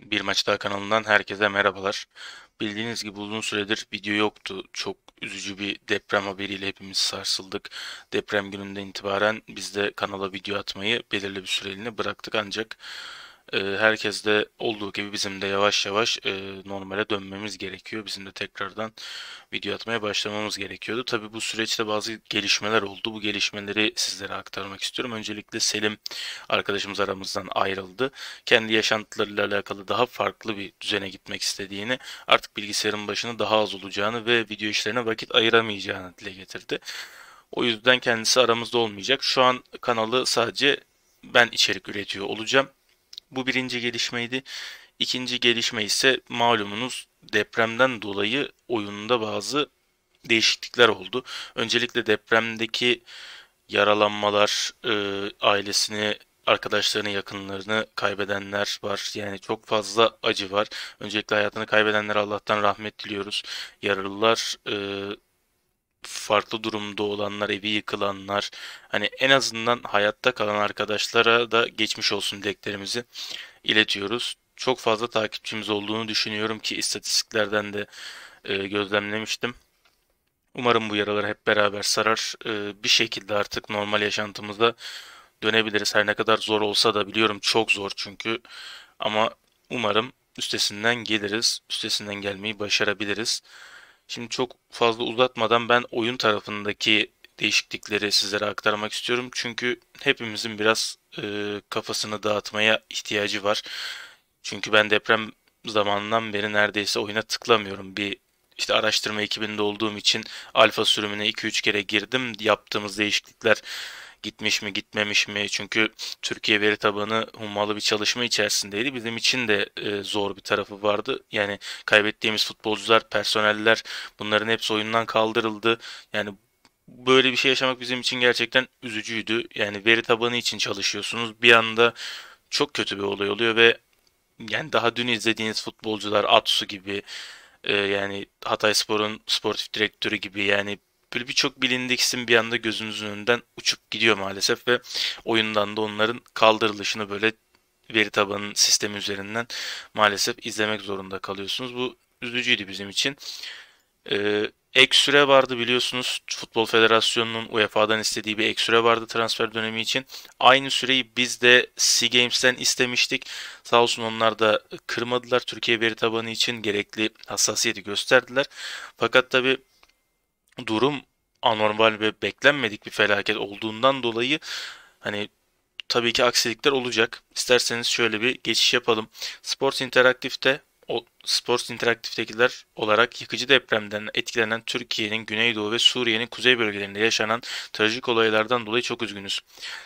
Bir Maç Daha kanalından herkese merhabalar. Bildiğiniz gibi uzun süredir video yoktu. Çok üzücü bir deprem haberiyle hepimiz sarsıldık. Deprem gününden itibaren biz de kanala video atmayı belirli bir süreliğine bıraktık ancak ee, herkes de olduğu gibi bizim de yavaş yavaş e, normale dönmemiz gerekiyor. Bizim de tekrardan video atmaya başlamamız gerekiyordu. Tabii bu süreçte bazı gelişmeler oldu. Bu gelişmeleri sizlere aktarmak istiyorum. Öncelikle Selim arkadaşımız aramızdan ayrıldı. Kendi yaşantılarıyla alakalı daha farklı bir düzene gitmek istediğini, artık bilgisayarın başına daha az olacağını ve video işlerine vakit ayıramayacağını dile getirdi. O yüzden kendisi aramızda olmayacak. Şu an kanalı sadece ben içerik üretiyor olacağım. Bu birinci gelişmeydi. İkinci gelişme ise malumunuz depremden dolayı oyunda bazı değişiklikler oldu. Öncelikle depremdeki yaralanmalar, e, ailesini, arkadaşlarını, yakınlarını kaybedenler var. Yani çok fazla acı var. Öncelikle hayatını kaybedenlere Allah'tan rahmet diliyoruz. Yaralılar e, farklı durumda olanlar, evi yıkılanlar, hani en azından hayatta kalan arkadaşlara da geçmiş olsun dileklerimizi iletiyoruz. Çok fazla takipçimiz olduğunu düşünüyorum ki istatistiklerden de e, gözlemlemiştim. Umarım bu yaralar hep beraber sarar. E, bir şekilde artık normal yaşantımıza dönebiliriz. Her ne kadar zor olsa da biliyorum çok zor çünkü. Ama umarım üstesinden geliriz. Üstesinden gelmeyi başarabiliriz. Şimdi çok fazla uzatmadan ben oyun tarafındaki değişiklikleri sizlere aktarmak istiyorum. Çünkü hepimizin biraz e, kafasını dağıtmaya ihtiyacı var. Çünkü ben deprem zamanından beri neredeyse oyuna tıklamıyorum. Bir işte araştırma ekibinde olduğum için alfa sürümüne 2-3 kere girdim. Yaptığımız değişiklikler gitmiş mi gitmemiş mi? Çünkü Türkiye veri tabanı hummalı bir çalışma içerisindeydi. Bizim için de e, zor bir tarafı vardı. Yani kaybettiğimiz futbolcular, personeller bunların hepsi oyundan kaldırıldı. Yani böyle bir şey yaşamak bizim için gerçekten üzücüydü. Yani veri tabanı için çalışıyorsunuz. Bir anda çok kötü bir olay oluyor ve yani daha dün izlediğiniz futbolcular Atsu gibi e, yani Hatay Spor'un sportif direktörü gibi yani böyle birçok bilindik isim bir anda gözünüzün önünden uçup gidiyor maalesef ve oyundan da onların kaldırılışını böyle veri tabanının sistemi üzerinden maalesef izlemek zorunda kalıyorsunuz. Bu üzücüydü bizim için. Ee, ek süre vardı biliyorsunuz. Futbol Federasyonu'nun UEFA'dan istediği bir ek süre vardı transfer dönemi için. Aynı süreyi biz de SEA Games'ten istemiştik. Sağ olsun onlar da kırmadılar. Türkiye veri tabanı için gerekli hassasiyeti gösterdiler. Fakat tabii durum anormal ve beklenmedik bir felaket olduğundan dolayı hani tabii ki aksilikler olacak. İsterseniz şöyle bir geçiş yapalım. Sports Interaktif'te o Sports Interaktif'tekiler olarak yıkıcı depremden etkilenen Türkiye'nin Güneydoğu ve Suriye'nin kuzey bölgelerinde yaşanan trajik olaylardan dolayı çok üzgünüz.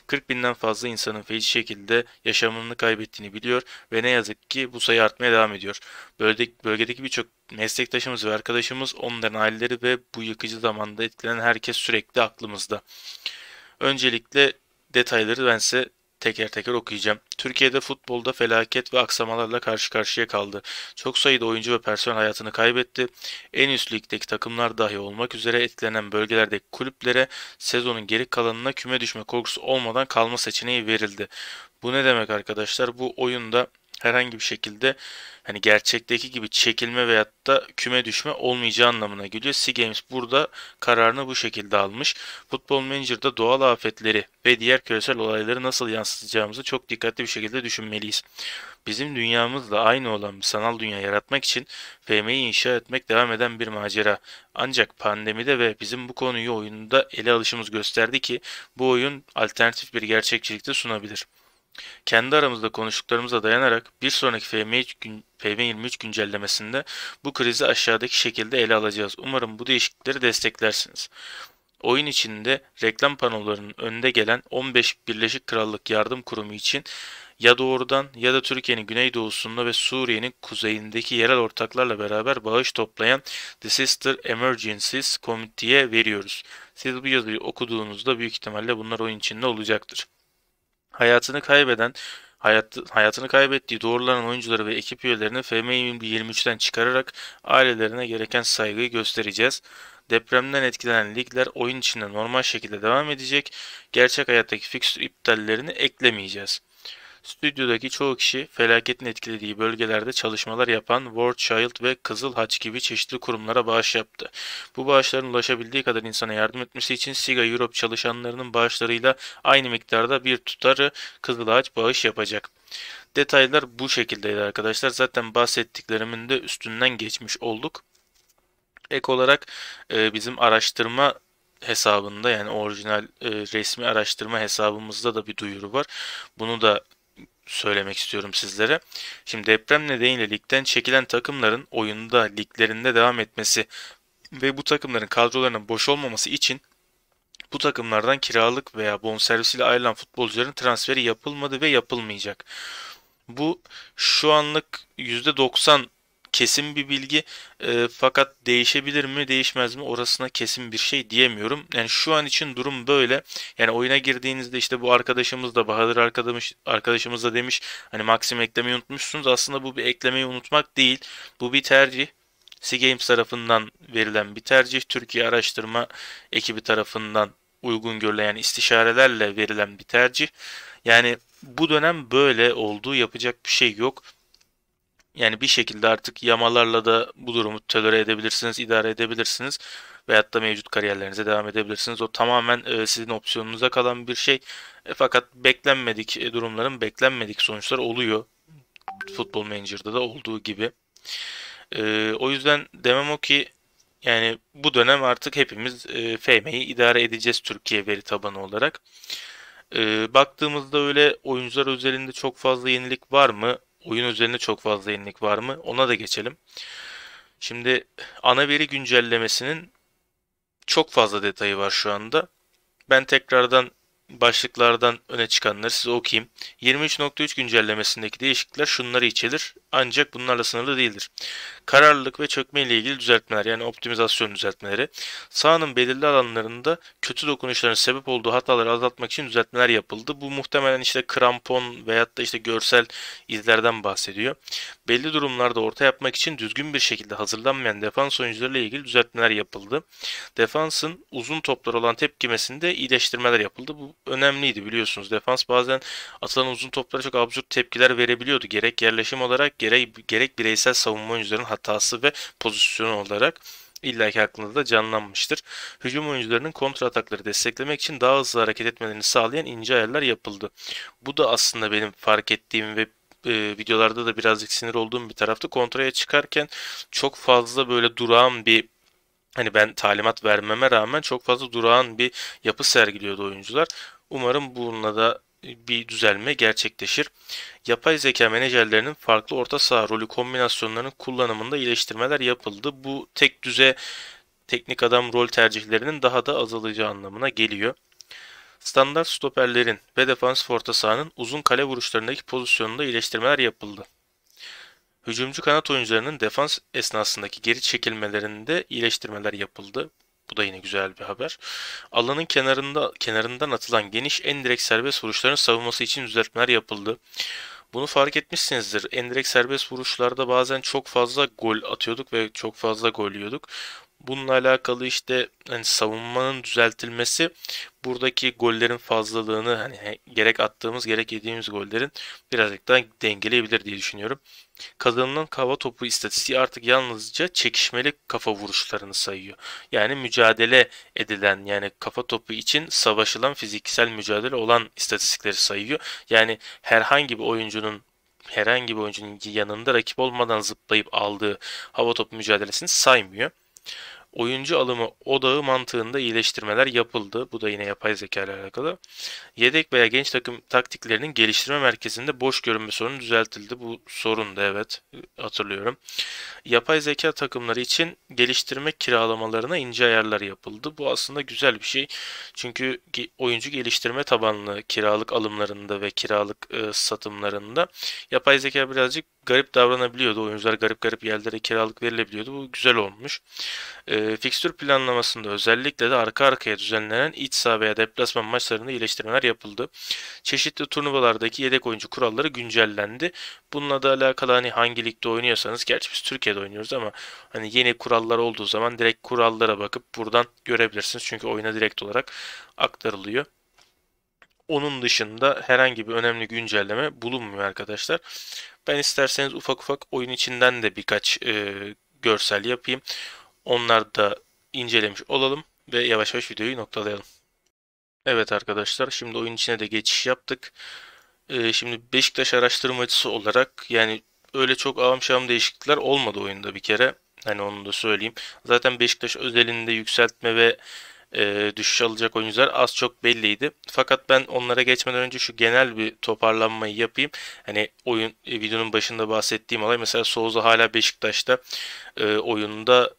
40 binden fazla insanın feci şekilde yaşamını kaybettiğini biliyor ve ne yazık ki bu sayı artmaya devam ediyor. Bölgedeki, bölgedeki birçok meslektaşımız ve arkadaşımız, onların aileleri ve bu yıkıcı zamanda etkilenen herkes sürekli aklımızda. Öncelikle detayları ben size teker teker okuyacağım. Türkiye'de futbolda felaket ve aksamalarla karşı karşıya kaldı. Çok sayıda oyuncu ve personel hayatını kaybetti. En üst ligdeki takımlar dahi olmak üzere etkilenen bölgelerdeki kulüplere sezonun geri kalanına küme düşme korkusu olmadan kalma seçeneği verildi. Bu ne demek arkadaşlar? Bu oyunda herhangi bir şekilde hani gerçekteki gibi çekilme veyahut da küme düşme olmayacağı anlamına geliyor. Sea Games burada kararını bu şekilde almış. Futbol Manager'da doğal afetleri ve diğer küresel olayları nasıl yansıtacağımızı çok dikkatli bir şekilde düşünmeliyiz. Bizim dünyamızla aynı olan bir sanal dünya yaratmak için FM'yi inşa etmek devam eden bir macera. Ancak pandemide ve bizim bu konuyu oyunda ele alışımız gösterdi ki bu oyun alternatif bir gerçekçilikte sunabilir. Kendi aramızda konuştuklarımıza dayanarak bir sonraki FM23 güncellemesinde bu krizi aşağıdaki şekilde ele alacağız. Umarım bu değişiklikleri desteklersiniz. Oyun içinde reklam panolarının önde gelen 15 Birleşik Krallık Yardım Kurumu için ya doğrudan ya da Türkiye'nin güneydoğusunda ve Suriye'nin kuzeyindeki yerel ortaklarla beraber bağış toplayan Disaster Emergencies Committee'ye veriyoruz. Siz bu yazıyı okuduğunuzda büyük ihtimalle bunlar oyun içinde olacaktır hayatını kaybeden hayat, hayatını kaybettiği doğrulanan oyuncuları ve ekip üyelerini FM23'ten çıkararak ailelerine gereken saygıyı göstereceğiz. Depremden etkilenen ligler oyun içinde normal şekilde devam edecek. Gerçek hayattaki fikstür iptallerini eklemeyeceğiz. Stüdyodaki çoğu kişi felaketin etkilediği bölgelerde çalışmalar yapan World Child ve Kızıl Haç gibi çeşitli kurumlara bağış yaptı. Bu bağışların ulaşabildiği kadar insana yardım etmesi için Siga Europe çalışanlarının bağışlarıyla aynı miktarda bir tutarı Kızıl Haç bağış yapacak. Detaylar bu şekildeydi arkadaşlar. Zaten bahsettiklerimin de üstünden geçmiş olduk. Ek olarak e, bizim araştırma hesabında yani orijinal e, resmi araştırma hesabımızda da bir duyuru var. Bunu da söylemek istiyorum sizlere. Şimdi deprem nedeniyle ligden çekilen takımların oyunda liglerinde devam etmesi ve bu takımların kadrolarının boş olmaması için bu takımlardan kiralık veya bonservisiyle ayrılan futbolcuların transferi yapılmadı ve yapılmayacak. Bu şu anlık %90 kesin bir bilgi e, fakat değişebilir mi değişmez mi orasına kesin bir şey diyemiyorum. Yani şu an için durum böyle. Yani oyuna girdiğinizde işte bu arkadaşımız da Bahadır arkadaşımız arkadaşımız da demiş hani maksimum eklemeyi unutmuşsunuz. Aslında bu bir eklemeyi unutmak değil. Bu bir tercih. Games tarafından verilen bir tercih. Türkiye araştırma ekibi tarafından uygun görülen yani istişarelerle verilen bir tercih. Yani bu dönem böyle olduğu yapacak bir şey yok yani bir şekilde artık yamalarla da bu durumu tölere edebilirsiniz, idare edebilirsiniz veyahut da mevcut kariyerlerinize devam edebilirsiniz. O tamamen e, sizin opsiyonunuza kalan bir şey. E, fakat beklenmedik e, durumların beklenmedik sonuçlar oluyor. Futbol Manager'da da olduğu gibi. E, o yüzden demem o ki yani bu dönem artık hepimiz e, FM'yi idare edeceğiz Türkiye veri tabanı olarak. E, baktığımızda öyle oyuncular özelinde çok fazla yenilik var mı? oyun üzerinde çok fazla yenilik var mı? Ona da geçelim. Şimdi ana veri güncellemesinin çok fazla detayı var şu anda. Ben tekrardan başlıklardan öne çıkanları size okuyayım. 23.3 güncellemesindeki değişiklikler şunları içerir ancak bunlarla sınırlı değildir. Kararlılık ve çökme ile ilgili düzeltmeler yani optimizasyon düzeltmeleri sahanın belirli alanlarında kötü dokunuşların sebep olduğu hataları azaltmak için düzeltmeler yapıldı. Bu muhtemelen işte krampon veyahut da işte görsel izlerden bahsediyor. Belli durumlarda orta yapmak için düzgün bir şekilde hazırlanmayan defans oyuncularıyla ilgili düzeltmeler yapıldı. Defansın uzun toplar olan tepkimesinde iyileştirmeler yapıldı. Bu önemliydi biliyorsunuz. Defans bazen atılan uzun toplara çok absürt tepkiler verebiliyordu. Gerek yerleşim olarak gerek, gerek bireysel savunma oyuncularının hatası ve pozisyonu olarak illaki aklında da canlanmıştır. Hücum oyuncularının kontra atakları desteklemek için daha hızlı hareket etmelerini sağlayan ince ayarlar yapıldı. Bu da aslında benim fark ettiğim ve e, videolarda da birazcık sinir olduğum bir taraftı kontraya çıkarken çok fazla böyle durağan bir hani ben talimat vermeme rağmen çok fazla durağan bir yapı sergiliyordu oyuncular. Umarım bununla da e, bir düzelme gerçekleşir. Yapay zeka menajerlerinin farklı orta saha rolü kombinasyonlarının kullanımında iyileştirmeler yapıldı. Bu tek düze teknik adam rol tercihlerinin daha da azalacağı anlamına geliyor. Standart stoperlerin ve defans orta sahanın uzun kale vuruşlarındaki pozisyonunda iyileştirmeler yapıldı. Hücumcu kanat oyuncularının defans esnasındaki geri çekilmelerinde iyileştirmeler yapıldı. Bu da yine güzel bir haber. Alanın kenarında kenarından atılan geniş endirek serbest vuruşların savunması için düzeltmeler yapıldı. Bunu fark etmişsinizdir. Endirek serbest vuruşlarda bazen çok fazla gol atıyorduk ve çok fazla gol yiyorduk. Bununla alakalı işte hani savunmanın düzeltilmesi buradaki gollerin fazlalığını hani gerek attığımız gerek yediğimiz gollerin birazcık daha dengeleyebilir diye düşünüyorum. Kazanılan kava topu istatistiği artık yalnızca çekişmeli kafa vuruşlarını sayıyor. Yani mücadele edilen yani kafa topu için savaşılan fiziksel mücadele olan istatistikleri sayıyor. Yani herhangi bir oyuncunun herhangi bir oyuncunun yanında rakip olmadan zıplayıp aldığı hava topu mücadelesini saymıyor. Oyuncu alımı odağı mantığında iyileştirmeler yapıldı. Bu da yine yapay zeka ile alakalı. Yedek veya genç takım taktiklerinin geliştirme merkezinde boş görünme sorunu düzeltildi. Bu sorun da evet hatırlıyorum. Yapay zeka takımları için geliştirme kiralamalarına ince ayarlar yapıldı. Bu aslında güzel bir şey. Çünkü oyuncu geliştirme tabanlı kiralık alımlarında ve kiralık ıı, satımlarında yapay zeka birazcık garip davranabiliyordu. Oyuncular garip garip yerlere kiralık verilebiliyordu. Bu güzel olmuş. E, ee, fikstür planlamasında özellikle de arka arkaya düzenlenen iç saha veya deplasman maçlarında iyileştirmeler yapıldı. Çeşitli turnuvalardaki yedek oyuncu kuralları güncellendi. Bununla da alakalı hani hangi ligde oynuyorsanız gerçi biz Türkiye'de oynuyoruz ama hani yeni kurallar olduğu zaman direkt kurallara bakıp buradan görebilirsiniz. Çünkü oyuna direkt olarak aktarılıyor. Onun dışında herhangi bir önemli güncelleme bulunmuyor arkadaşlar. Ben isterseniz ufak ufak oyun içinden de birkaç e, görsel yapayım. Onlar da incelemiş olalım ve yavaş yavaş videoyu noktalayalım. Evet arkadaşlar şimdi oyun içine de geçiş yaptık. Ee, şimdi Beşiktaş araştırmacısı olarak yani öyle çok ağam şam değişiklikler olmadı oyunda bir kere. Hani onu da söyleyeyim. Zaten Beşiktaş özelinde yükseltme ve e, düşüş alacak oyuncular az çok belliydi. Fakat ben onlara geçmeden önce şu genel bir toparlanmayı yapayım. Hani oyun e, videonun başında bahsettiğim olay mesela Souza hala Beşiktaş'ta e, oyunda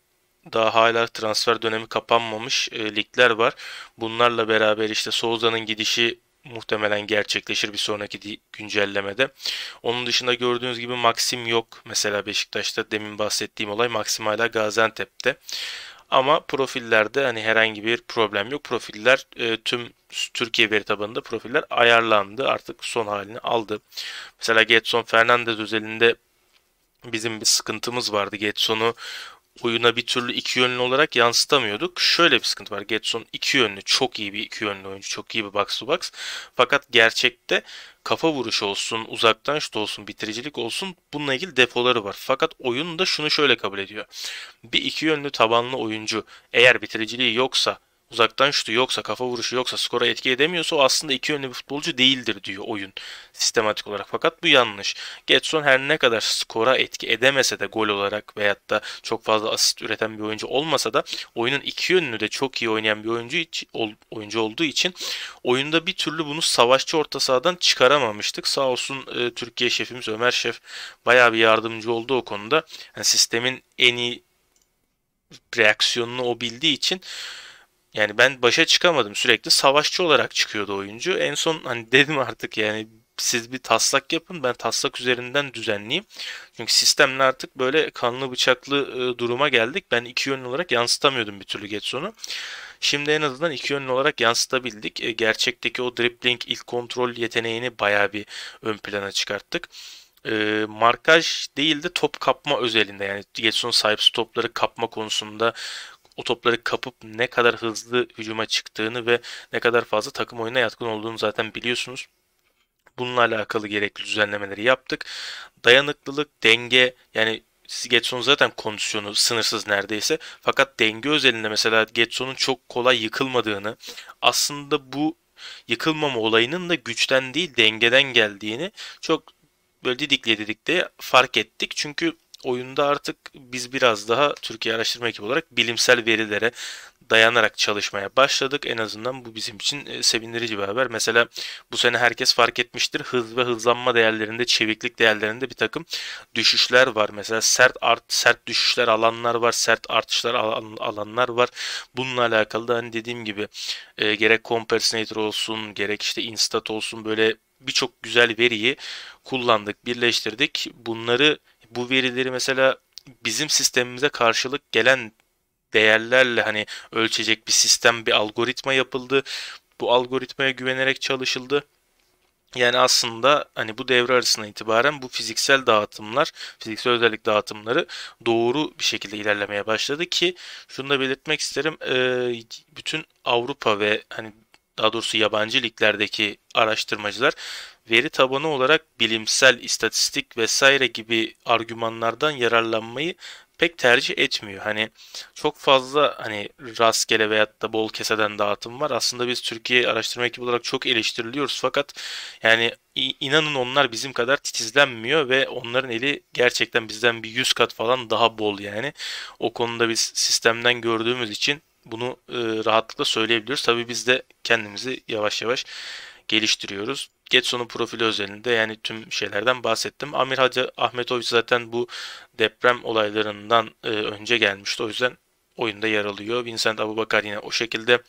daha hala transfer dönemi kapanmamış e, ligler var. Bunlarla beraber işte Souza'nın gidişi muhtemelen gerçekleşir bir sonraki güncellemede. Onun dışında gördüğünüz gibi Maxim yok. Mesela Beşiktaş'ta demin bahsettiğim olay Maxim hala Gaziantep'te. Ama profillerde hani herhangi bir problem yok. Profiller e, tüm Türkiye veri tabanında profiller ayarlandı. Artık son halini aldı. Mesela Getson Fernandez özelinde bizim bir sıkıntımız vardı. Getson'u oyuna bir türlü iki yönlü olarak yansıtamıyorduk. Şöyle bir sıkıntı var. Getson iki yönlü çok iyi bir iki yönlü oyuncu. Çok iyi bir box to box. Fakat gerçekte kafa vuruşu olsun, uzaktan şut olsun, bitiricilik olsun bununla ilgili defoları var. Fakat oyun da şunu şöyle kabul ediyor. Bir iki yönlü tabanlı oyuncu eğer bitiriciliği yoksa uzaktan şutu yoksa kafa vuruşu yoksa skora etki edemiyorsa o aslında iki yönlü bir futbolcu değildir diyor oyun sistematik olarak. Fakat bu yanlış. Getson her ne kadar skora etki edemese de gol olarak veyahut da çok fazla asist üreten bir oyuncu olmasa da oyunun iki yönünü de çok iyi oynayan bir oyuncu oyuncu olduğu için oyunda bir türlü bunu savaşçı orta sahadan çıkaramamıştık. Sağ olsun e, Türkiye şefimiz Ömer Şef bayağı bir yardımcı oldu o konuda. Yani sistemin en iyi reaksiyonunu o bildiği için yani ben başa çıkamadım. Sürekli savaşçı olarak çıkıyordu oyuncu. En son hani dedim artık yani siz bir taslak yapın ben taslak üzerinden düzenleyeyim. Çünkü sistemle artık böyle kanlı bıçaklı ıı, duruma geldik. Ben iki yönlü olarak yansıtamıyordum bir türlü Getson'u. Şimdi en azından iki yönlü olarak yansıtabildik. E, gerçekteki o dribbling ilk kontrol yeteneğini baya bir ön plana çıkarttık e, markaj değil de top kapma özelinde yani Getson sahipsiz topları kapma konusunda o topları kapıp ne kadar hızlı hücuma çıktığını ve ne kadar fazla takım oyuna yatkın olduğunu zaten biliyorsunuz. Bununla alakalı gerekli düzenlemeleri yaptık. Dayanıklılık, denge yani Getson zaten kondisyonu sınırsız neredeyse. Fakat denge özelinde mesela Getson'un çok kolay yıkılmadığını aslında bu yıkılmama olayının da güçten değil dengeden geldiğini çok böyle didikle didikte fark ettik. Çünkü oyunda artık biz biraz daha Türkiye araştırma ekibi olarak bilimsel verilere dayanarak çalışmaya başladık. En azından bu bizim için e, sevindirici bir haber. Mesela bu sene herkes fark etmiştir. Hız ve hızlanma değerlerinde, çeviklik değerlerinde bir takım düşüşler var. Mesela sert art, sert düşüşler alanlar var, sert artışlar alan, alanlar var. Bununla alakalı da hani dediğim gibi e, gerek Compersonator olsun, gerek işte Instat olsun böyle birçok güzel veriyi kullandık, birleştirdik. Bunları bu verileri mesela bizim sistemimize karşılık gelen değerlerle hani ölçecek bir sistem, bir algoritma yapıldı. Bu algoritmaya güvenerek çalışıldı. Yani aslında hani bu devre arasına itibaren bu fiziksel dağıtımlar, fiziksel özellik dağıtımları doğru bir şekilde ilerlemeye başladı ki şunu da belirtmek isterim. E, bütün Avrupa ve hani daha doğrusu yabancı liglerdeki araştırmacılar veri tabanı olarak bilimsel, istatistik vesaire gibi argümanlardan yararlanmayı pek tercih etmiyor. Hani çok fazla hani rastgele veyahut da bol keseden dağıtım var. Aslında biz Türkiye araştırma ekibi olarak çok eleştiriliyoruz fakat yani inanın onlar bizim kadar titizlenmiyor ve onların eli gerçekten bizden bir 100 kat falan daha bol yani. O konuda biz sistemden gördüğümüz için bunu e, rahatlıkla söyleyebiliyoruz. Tabii biz de kendimizi yavaş yavaş geliştiriyoruz. Getson'un profili özelinde yani tüm şeylerden bahsettim. Amir Hacı Ahmetoviç zaten bu deprem olaylarından e, önce gelmişti. O yüzden oyunda yer alıyor. Vincent Abubakar yine o şekilde.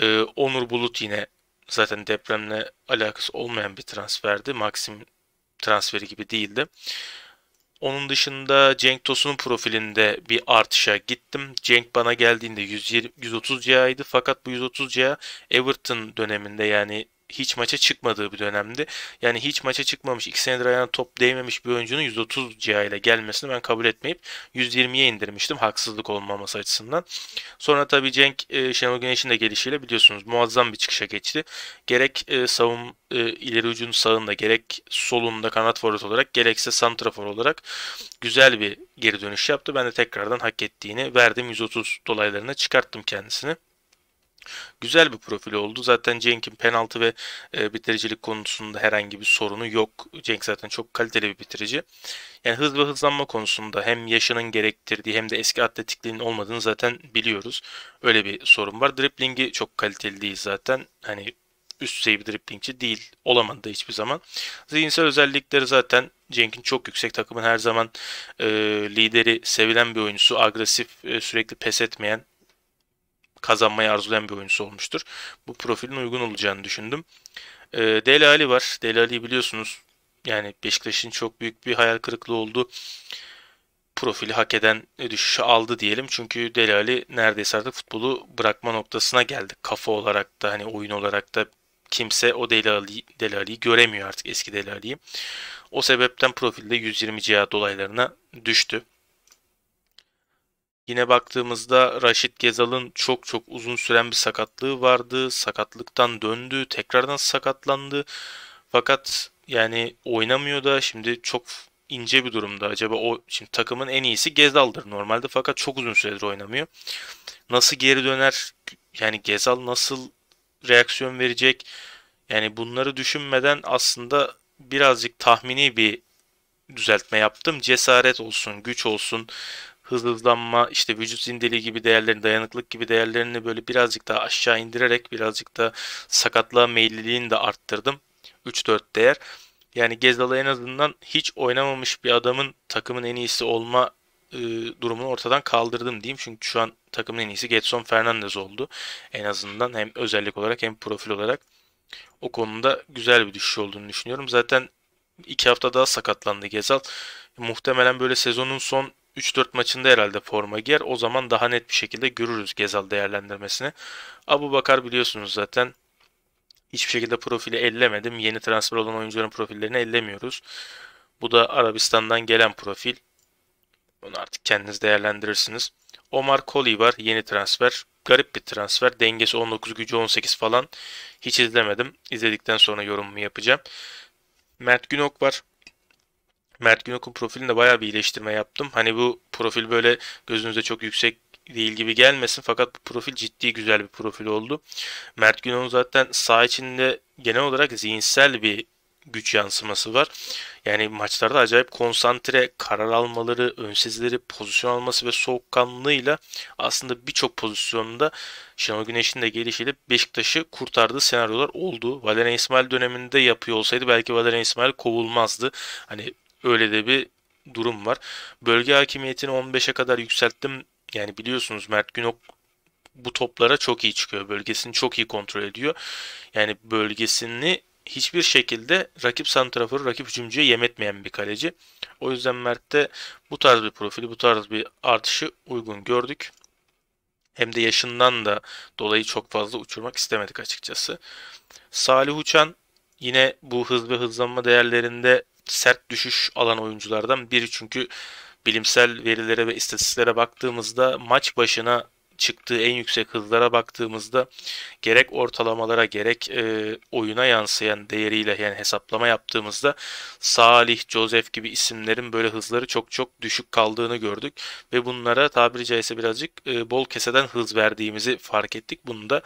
E, Onur Bulut yine zaten depremle alakası olmayan bir transferdi. Maxim transferi gibi değildi. Onun dışında Cenk Tosun'un profilinde bir artışa gittim. Cenk bana geldiğinde 120, 130 CA'ydı fakat bu 130 CA Everton döneminde yani hiç maça çıkmadığı bir dönemde Yani hiç maça çıkmamış, 2 senedir ayağına top değmemiş bir oyuncunun 130 ciha ile gelmesini ben kabul etmeyip 120'ye indirmiştim haksızlık olmaması açısından. Sonra tabii Cenk e, Şenol Güneş'in de gelişiyle biliyorsunuz muazzam bir çıkışa geçti. Gerek e, savun e, ileri ucun sağında gerek solunda kanat forvet olarak gerekse santrafor olarak güzel bir geri dönüş yaptı. Ben de tekrardan hak ettiğini verdim. 130 dolaylarına çıkarttım kendisini. Güzel bir profil oldu. Zaten Cenk'in penaltı ve e, bitiricilik konusunda herhangi bir sorunu yok. Cenk zaten çok kaliteli bir bitirici. Yani hız ve hızlanma konusunda hem yaşının gerektirdiği hem de eski atletikliğinin olmadığını zaten biliyoruz. Öyle bir sorun var. Driplingi çok kaliteli değil zaten. Hani üst seviye bir driplingçi değil. Olamadı da hiçbir zaman. Zihinsel özellikleri zaten Cenk'in çok yüksek takımın her zaman e, lideri, sevilen bir oyuncusu, agresif, e, sürekli pes etmeyen kazanmayı arzulayan bir oyuncusu olmuştur. Bu profilin uygun olacağını düşündüm. E, ee, Deli Ali var. Deli Ali biliyorsunuz yani Beşiktaş'ın çok büyük bir hayal kırıklığı oldu. Profili hak eden e, düşüşü aldı diyelim. Çünkü Deli Ali neredeyse artık futbolu bırakma noktasına geldi. Kafa olarak da hani oyun olarak da kimse o Deli, Ali, Deli Ali'yi göremiyor artık eski Deli Ali'yi. O sebepten profilde 120 CA dolaylarına düştü. Yine baktığımızda Raşit Gezal'ın çok çok uzun süren bir sakatlığı vardı. Sakatlıktan döndü, tekrardan sakatlandı. Fakat yani oynamıyor da şimdi çok ince bir durumda. Acaba o şimdi takımın en iyisi Gezal'dır normalde fakat çok uzun süredir oynamıyor. Nasıl geri döner? Yani Gezal nasıl reaksiyon verecek? Yani bunları düşünmeden aslında birazcık tahmini bir düzeltme yaptım. Cesaret olsun, güç olsun, hız hızlanma, işte vücut zindeliği gibi değerlerini, dayanıklık gibi değerlerini böyle birazcık daha aşağı indirerek birazcık da sakatlığa meyilliliğini de arttırdım. 3-4 değer. Yani Gezdal'ı en azından hiç oynamamış bir adamın takımın en iyisi olma e, durumunu ortadan kaldırdım diyeyim. Çünkü şu an takımın en iyisi Getson Fernandez oldu. En azından hem özellik olarak hem profil olarak. O konuda güzel bir düşüş olduğunu düşünüyorum. Zaten iki hafta daha sakatlandı Gezal. Muhtemelen böyle sezonun son 3-4 maçında herhalde forma giyer. O zaman daha net bir şekilde görürüz Gezal değerlendirmesini. Abu Bakar biliyorsunuz zaten hiçbir şekilde profili ellemedim. Yeni transfer olan oyuncuların profillerini ellemiyoruz. Bu da Arabistan'dan gelen profil. Bunu artık kendiniz değerlendirirsiniz. Omar Koli var yeni transfer. Garip bir transfer. Dengesi 19 gücü 18 falan. Hiç izlemedim. İzledikten sonra yorumumu yapacağım. Mert Günok var. Mert Günok'un profilinde bayağı bir iyileştirme yaptım. Hani bu profil böyle gözünüze çok yüksek değil gibi gelmesin fakat bu profil ciddi güzel bir profil oldu. Mert Günok'un zaten sağ içinde genel olarak zihinsel bir güç yansıması var. Yani maçlarda acayip konsantre, karar almaları, önsizleri, pozisyon alması ve soğukkanlılığıyla aslında birçok pozisyonunda Şenol Güneş'in de gelişiyle Beşiktaş'ı kurtardığı senaryolar oldu. Valerian İsmail döneminde yapıyor olsaydı belki Valerian İsmail kovulmazdı. Hani Öyle de bir durum var. Bölge hakimiyetini 15'e kadar yükselttim. Yani biliyorsunuz Mert Günok bu toplara çok iyi çıkıyor. Bölgesini çok iyi kontrol ediyor. Yani bölgesini hiçbir şekilde rakip santraforu, rakip hücumcuya yem etmeyen bir kaleci. O yüzden Mert'te bu tarz bir profili, bu tarz bir artışı uygun gördük. Hem de yaşından da dolayı çok fazla uçurmak istemedik açıkçası. Salih Uçan yine bu hız ve hızlanma değerlerinde sert düşüş alan oyunculardan biri. Çünkü bilimsel verilere ve istatistiklere baktığımızda maç başına çıktığı en yüksek hızlara baktığımızda gerek ortalamalara gerek e, oyuna yansıyan değeriyle yani hesaplama yaptığımızda Salih, Joseph gibi isimlerin böyle hızları çok çok düşük kaldığını gördük ve bunlara tabiri caizse birazcık e, bol keseden hız verdiğimizi fark ettik. Bunu da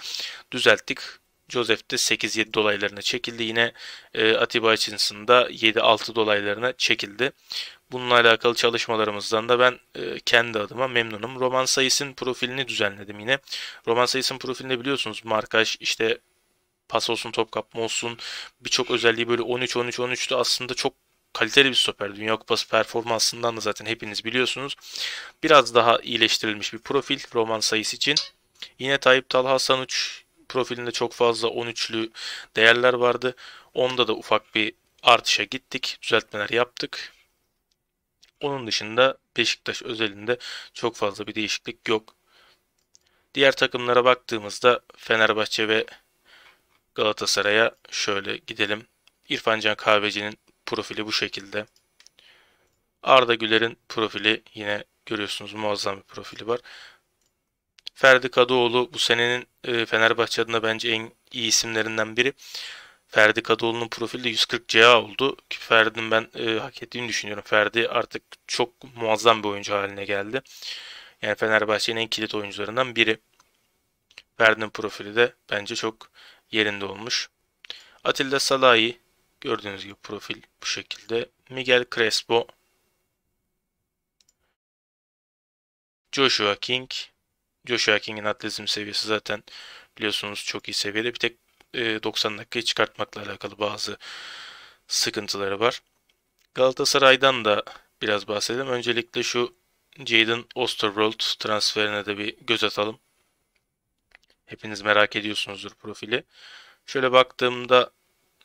düzelttik. Joseph de 8-7 dolaylarına çekildi. Yine e, Atiba Hutchinson da 7-6 dolaylarına çekildi. Bununla alakalı çalışmalarımızdan da ben e, kendi adıma memnunum. Roman Sayıs'ın profilini düzenledim yine. Roman Sayıs'ın profilinde biliyorsunuz markaj işte pas olsun top kapma olsun birçok özelliği böyle 13-13-13'tü aslında çok kaliteli bir stoper. Dünya Kupası performansından da zaten hepiniz biliyorsunuz. Biraz daha iyileştirilmiş bir profil Roman sayısı için. Yine Tayyip Talha Sanuç profilinde çok fazla 13'lü değerler vardı. Onda da ufak bir artışa gittik. Düzeltmeler yaptık. Onun dışında Beşiktaş özelinde çok fazla bir değişiklik yok. Diğer takımlara baktığımızda Fenerbahçe ve Galatasaray'a şöyle gidelim. İrfancan Kahveci'nin profili bu şekilde. Arda Güler'in profili yine görüyorsunuz muazzam bir profili var. Ferdi Kadıoğlu bu senenin e, Fenerbahçe adına bence en iyi isimlerinden biri. Ferdi Kadıoğlu'nun profili 140 CA oldu. Ki Ferdi'nin ben e, hak ettiğini düşünüyorum. Ferdi artık çok muazzam bir oyuncu haline geldi. Yani Fenerbahçe'nin en kilit oyuncularından biri. Ferdi'nin profili de bence çok yerinde olmuş. Atilla Salahi gördüğünüz gibi profil bu şekilde. Miguel Crespo Joshua King Joshua King'in atletizm seviyesi zaten biliyorsunuz çok iyi seviyede. Bir tek 90 e, dakikayı çıkartmakla alakalı bazı sıkıntıları var. Galatasaray'dan da biraz bahsedelim. Öncelikle şu Jaden Osterwald transferine de bir göz atalım. Hepiniz merak ediyorsunuzdur profili. Şöyle baktığımda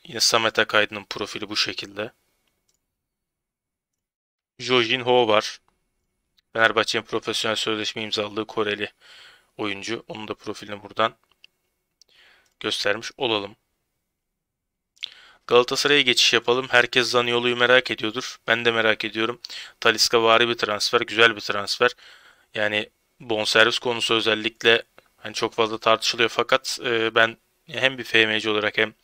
yine Samet Akaydın'ın profili bu şekilde. Jojin Ho var. Fenerbahçe'nin profesyonel sözleşme imzaladığı Koreli oyuncu. Onun da profilini buradan göstermiş olalım. Galatasaray'a geçiş yapalım. Herkes Zaniolo'yu merak ediyordur. Ben de merak ediyorum. Taliska vari bir transfer, güzel bir transfer. Yani bonservis konusu özellikle hani çok fazla tartışılıyor fakat e, ben hem bir FMC olarak hem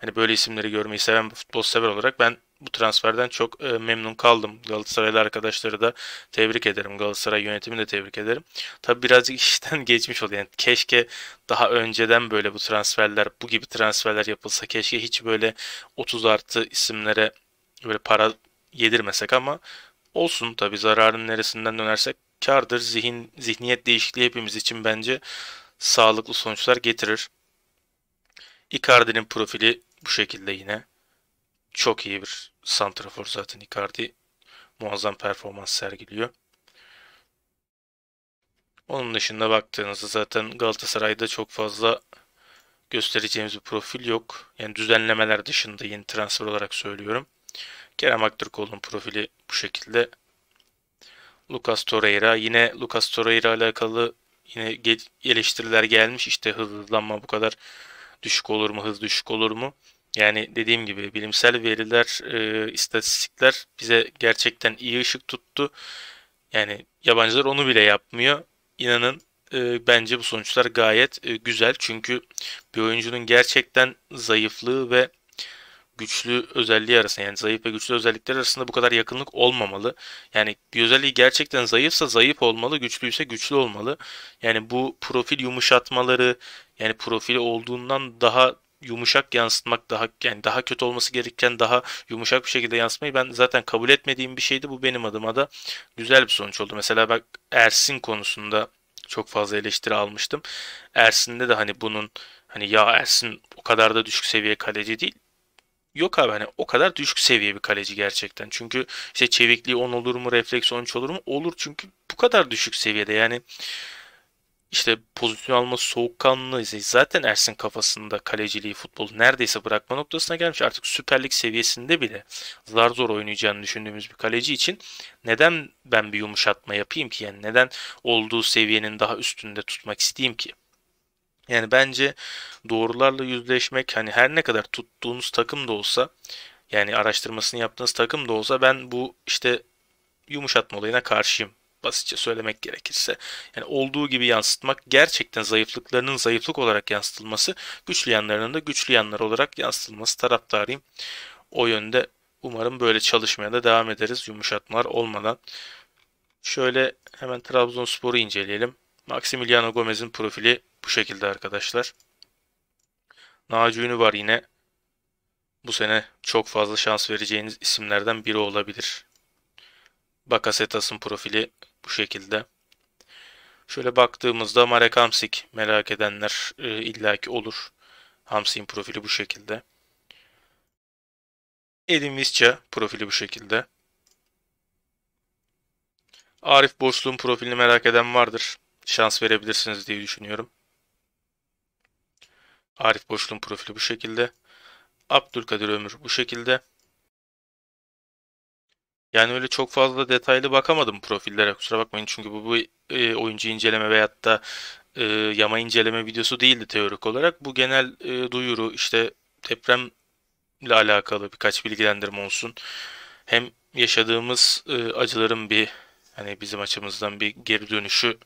hani böyle isimleri görmeyi seven bir futbol sever olarak ben bu transferden çok e, memnun kaldım. Galatasaraylı arkadaşları da tebrik ederim. Galatasaray yönetimini de tebrik ederim. Tabi birazcık işten geçmiş oldu. Yani keşke daha önceden böyle bu transferler, bu gibi transferler yapılsa. Keşke hiç böyle 30 artı isimlere böyle para yedirmesek ama olsun tabi zararın neresinden dönersek kardır. Zihin, zihniyet değişikliği hepimiz için bence sağlıklı sonuçlar getirir. Icardi'nin profili bu şekilde yine. Çok iyi bir santrafor zaten Icardi muazzam performans sergiliyor. Onun dışında baktığınızda zaten Galatasaray'da çok fazla göstereceğimiz bir profil yok. Yani düzenlemeler dışında yeni transfer olarak söylüyorum. Kerem Aktürkoğlu'nun profili bu şekilde. Lucas Torreira yine Lucas Torreira ile alakalı yine eleştiriler gelmiş. İşte hızlanma bu kadar düşük olur mu, hız düşük olur mu? Yani dediğim gibi bilimsel veriler, e, istatistikler bize gerçekten iyi ışık tuttu. Yani yabancılar onu bile yapmıyor. İnanın e, bence bu sonuçlar gayet e, güzel. Çünkü bir oyuncunun gerçekten zayıflığı ve güçlü özelliği arasında yani zayıf ve güçlü özellikler arasında bu kadar yakınlık olmamalı. Yani bir özelliği gerçekten zayıfsa zayıf olmalı, güçlüyse güçlü olmalı. Yani bu profil yumuşatmaları yani profili olduğundan daha yumuşak yansıtmak daha yani daha kötü olması gereken daha yumuşak bir şekilde yansıtmayı ben zaten kabul etmediğim bir şeydi. Bu benim adıma da güzel bir sonuç oldu. Mesela bak Ersin konusunda çok fazla eleştiri almıştım. Ersin'de de hani bunun hani ya Ersin o kadar da düşük seviye kaleci değil. Yok abi hani o kadar düşük seviye bir kaleci gerçekten. Çünkü işte çevikliği 10 olur mu, refleks 13 olur mu? Olur çünkü bu kadar düşük seviyede yani işte pozisyon alma soğukkanlılığı zaten Ersin kafasında kaleciliği futbol neredeyse bırakma noktasına gelmiş. Artık Süper Lig seviyesinde bile zar zor oynayacağını düşündüğümüz bir kaleci için neden ben bir yumuşatma yapayım ki? Yani neden olduğu seviyenin daha üstünde tutmak isteyeyim ki? Yani bence doğrularla yüzleşmek hani her ne kadar tuttuğunuz takım da olsa yani araştırmasını yaptığınız takım da olsa ben bu işte yumuşatma olayına karşıyım basitçe söylemek gerekirse yani olduğu gibi yansıtmak gerçekten zayıflıklarının zayıflık olarak yansıtılması güçlü yanlarının da güçlü yanlar olarak yansıtılması taraftarıyım. O yönde umarım böyle çalışmaya da devam ederiz yumuşatmalar olmadan. Şöyle hemen Trabzonspor'u inceleyelim. Maximiliano Gomez'in profili bu şekilde arkadaşlar. Naci Ünü var yine. Bu sene çok fazla şans vereceğiniz isimlerden biri olabilir. Bakasetas'ın profili bu şekilde. Şöyle baktığımızda Marek Hamsik merak edenler e, illaki olur. Hamsik'in profili bu şekilde. Edin Visca profili bu şekilde. Arif Boşluğ'un profilini merak eden vardır. Şans verebilirsiniz diye düşünüyorum. Arif Boşluğ'un profili bu şekilde. Abdülkadir Ömür bu şekilde. Yani öyle çok fazla detaylı bakamadım profillere kusura bakmayın. Çünkü bu, bu e, oyuncu inceleme veyahut da e, yama inceleme videosu değildi teorik olarak. Bu genel e, duyuru işte depremle alakalı birkaç bilgilendirme olsun. Hem yaşadığımız e, acıların bir hani bizim açımızdan bir geri dönüşü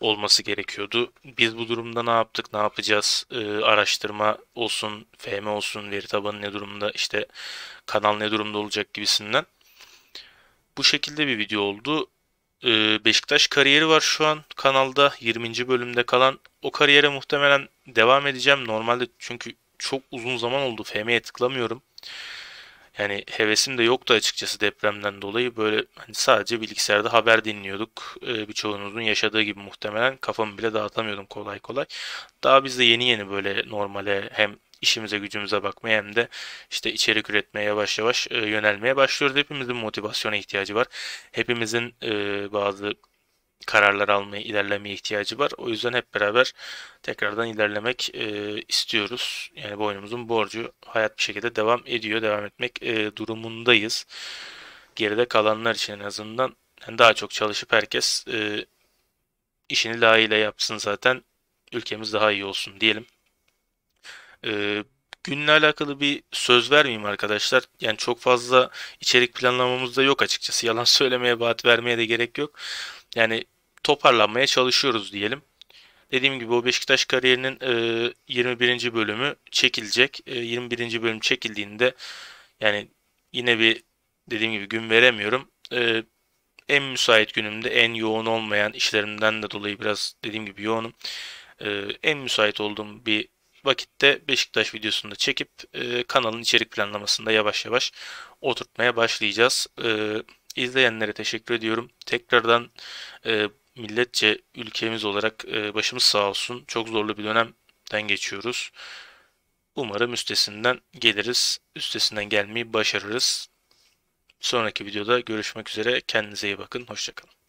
olması gerekiyordu. Biz bu durumda ne yaptık, ne yapacağız? E, araştırma olsun, FM olsun, veri tabanı ne durumda, işte kanal ne durumda olacak gibisinden bu şekilde bir video oldu. Ee, Beşiktaş kariyeri var şu an kanalda 20. bölümde kalan. O kariyere muhtemelen devam edeceğim. Normalde çünkü çok uzun zaman oldu. FM'ye tıklamıyorum yani hevesim de yoktu açıkçası depremden dolayı. Böyle hani sadece bilgisayarda haber dinliyorduk. E, birçoğunuzun yaşadığı gibi muhtemelen kafamı bile dağıtamıyordum kolay kolay. Daha biz de yeni yeni böyle normale hem işimize gücümüze bakmaya hem de işte içerik üretmeye yavaş yavaş e, yönelmeye başlıyoruz. Hepimizin motivasyona ihtiyacı var. Hepimizin e, bazı kararlar almaya, ilerlemeye ihtiyacı var. O yüzden hep beraber tekrardan ilerlemek e, istiyoruz. Yani boynumuzun borcu hayat bir şekilde devam ediyor, devam etmek e, durumundayız. Geride kalanlar için en azından yani daha çok çalışıp herkes e, işini layığıyla yapsın zaten. Ülkemiz daha iyi olsun diyelim. E, günle alakalı bir söz vermeyeyim arkadaşlar. Yani çok fazla içerik planlamamız da yok açıkçası. Yalan söylemeye, vaat vermeye de gerek yok. Yani toparlanmaya çalışıyoruz diyelim. Dediğim gibi o Beşiktaş kariyerinin 21. E, bölümü çekilecek. 21. E, bölüm çekildiğinde yani yine bir dediğim gibi gün veremiyorum. E, en müsait günümde en yoğun olmayan işlerimden de dolayı biraz dediğim gibi yoğunum. en müsait olduğum bir vakitte Beşiktaş videosunu da çekip kanalın içerik planlamasında yavaş yavaş oturtmaya başlayacağız. İzleyenlere teşekkür ediyorum. Tekrardan e, milletçe ülkemiz olarak e, başımız sağ olsun. Çok zorlu bir dönemden geçiyoruz. Umarım üstesinden geliriz. Üstesinden gelmeyi başarırız. Sonraki videoda görüşmek üzere. Kendinize iyi bakın. Hoşçakalın.